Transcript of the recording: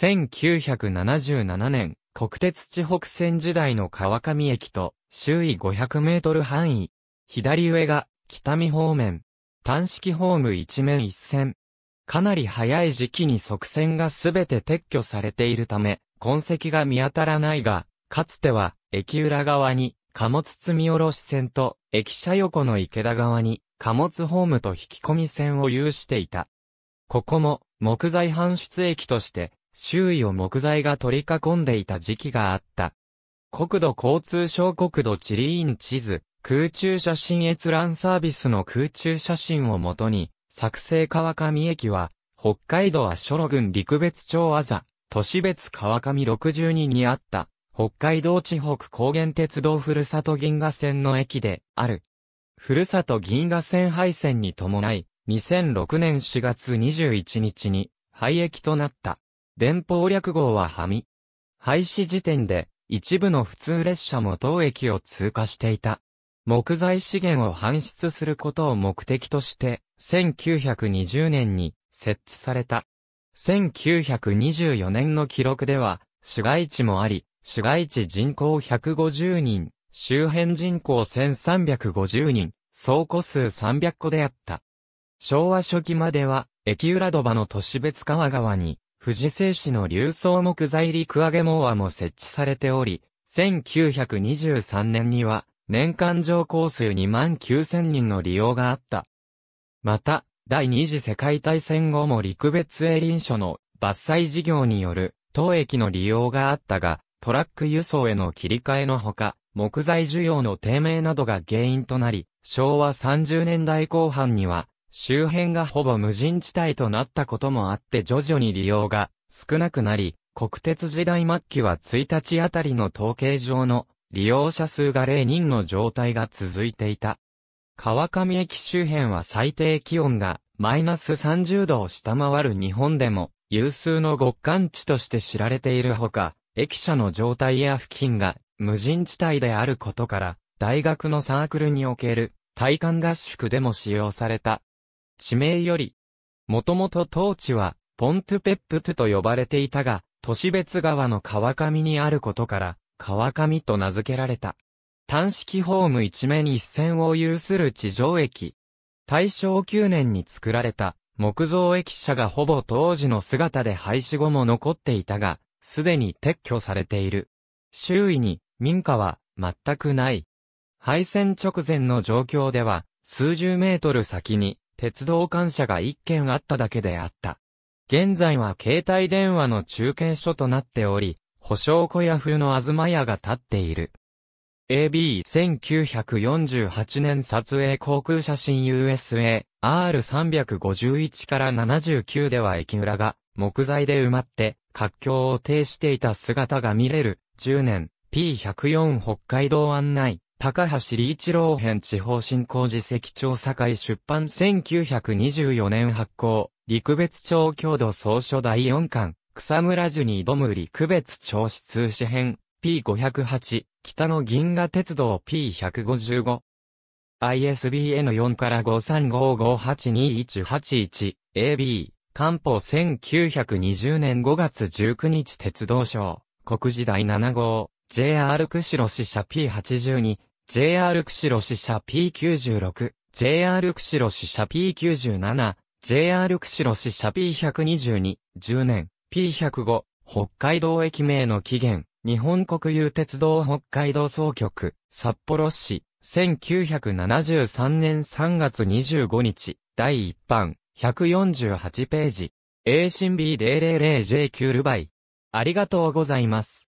1977年、国鉄地北線時代の川上駅と、周囲500メートル範囲。左上が、北見方面。単式ホーム一面一線。かなり早い時期に側線がすべて撤去されているため、痕跡が見当たらないが、かつては、駅裏側に、貨物積み下ろし線と、駅舎横の池田側に、貨物ホームと引き込み線を有していた。ここも、木材搬出駅として、周囲を木材が取り囲んでいた時期があった。国土交通省国土地理院地図、空中写真閲覧サービスの空中写真をもとに、作成川上駅は、北海道足路郡陸別町あざ、都市別川上62にあった、北海道地北高原鉄道ふるさと銀河線の駅である。ふるさと銀河線廃線に伴い、2006年4月21日に廃駅となった。電報略号ははみ。廃止時点で、一部の普通列車も当駅を通過していた。木材資源を搬出することを目的として、1920年に設置された。1924年の記録では、市街地もあり、市街地人口150人、周辺人口1350人、総庫数300個であった。昭和初期までは、駅裏土場の都市別川川に、富士製紙の流層木材陸揚げ網アも設置されており、1923年には年間乗降数2万9000人の利用があった。また、第二次世界大戦後も陸別営林所の伐採事業による当駅の利用があったが、トラック輸送への切り替えのほか、木材需要の低迷などが原因となり、昭和30年代後半には周辺がほぼ無人地帯となったこともあって徐々に利用が少なくなり、国鉄時代末期は1日あたりの統計上の利用者数が0人の状態が続いていた。川上駅周辺は最低気温がマイナス30度を下回る日本でも有数の極寒地として知られているほか、駅舎の状態や付近が無人地帯であることから、大学のサークルにおける体感合宿でも使用された。地名より、もともと当地は、ポントゥペップトゥと呼ばれていたが、都市別川の川上にあることから、川上と名付けられた。単式ホーム一面一線を有する地上駅。大正9年に作られた木造駅舎がほぼ当時の姿で廃止後も残っていたが、すでに撤去されている。周囲に民家は全くない。廃線直前の状況では、数十メートル先に鉄道感謝が一件あっただけであった。現在は携帯電話の中継所となっており、保証小屋風の東屋が建っている。AB1948 年撮影航空写真 USA R351 から79では駅裏が木材で埋まって活況を呈していた姿が見れる10年 P104 北海道案内高橋理一郎編地方振興実績調査会出版1924年発行、陸別町郷土総書第4巻、草むら樹に挑む陸別町市通史編、P508、北の銀河鉄道 P155。ISBN 4から5355821881、AB、官報1920年5月19日鉄道省、国時代7号。JR 釧路支社 P82 JR 釧路支社 P96、JR 釧路支社 P97、JR 釧路支社 P122、10年、P105、北海道駅名の起源、日本国有鉄道北海道総局、札幌市、1973年3月25日、第1版、148ページ。A 新 b 0 0 0 j q ルバイ。ありがとうございます。